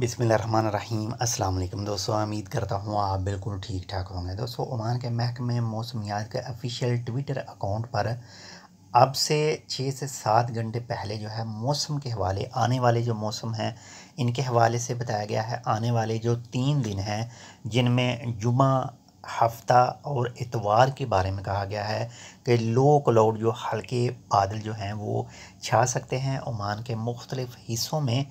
बिसमीम अल्लाम दोस्तों उम्मीद करता हूँ आप बिल्कुल ठीक ठाक होंगे दोस्तों ओमान के महकमे मौसमियात के ऑफिशियल ट्विटर अकाउंट पर अब से छः से सात घंटे पहले जो है मौसम के हवाले आने वाले जो मौसम हैं इनके हवाले से बताया गया है आने वाले जो तीन दिन हैं जिनमें जुमा हफ्ता और इतवार के बारे में कहा गया है कि लो क्लाउड जो हल्के बादल जो हैं वो छा सकते हैं ओमान के मुख्तलिफ़ हिस्सों में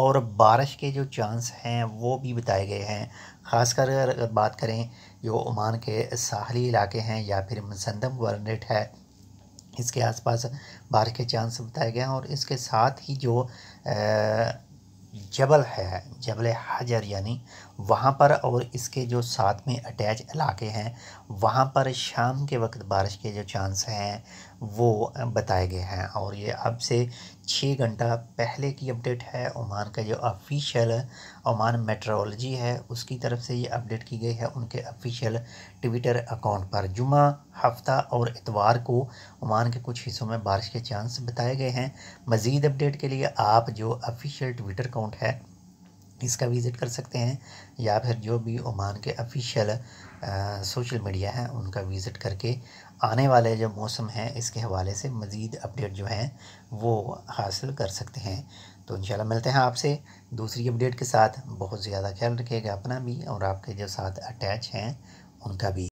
और बारिश के जो चांस हैं वो भी बताए गए हैं ख़ासकर अगर बात करें जो ओमान के साहली इलाके हैं या फिर मजंदम वर्नेट है इसके आसपास बारिश के चांस बताए गए हैं और इसके साथ ही जो आ, जबल है जबल हजर यानी वहाँ पर और इसके जो साथ में अटैच इलाके हैं वहाँ पर शाम के वक्त बारिश के जो चांस हैं वो बताए गए हैं और ये अब से छः घंटा पहले की अपडेट है ओमान का जो ऑफिशियल ओमान मेट्रोलॉजी है उसकी तरफ से ये अपडेट की गई है उनके ऑफिशियल ट्विटर अकाउंट पर जुमा हफ्ता और इतवार को ओमान के कुछ हिस्सों में बारिश के चांस बताए गए हैं मज़ीद अपडेट के लिए आप जो ऑफिशियल ट्विटर अकाउंट है इसका विज़िट कर सकते हैं या फिर जो भी ओमान के ऑफिशियल सोशल मीडिया है उनका विज़िट करके आने वाले जो मौसम हैं इसके हवाले से मज़ीद अपडेट जो हैं वो हासिल कर सकते हैं तो इंशाल्लाह मिलते हैं आपसे दूसरी अपडेट के साथ बहुत ज़्यादा ख्याल रखिएगा अपना भी और आपके जो साथ अटैच हैं उनका भी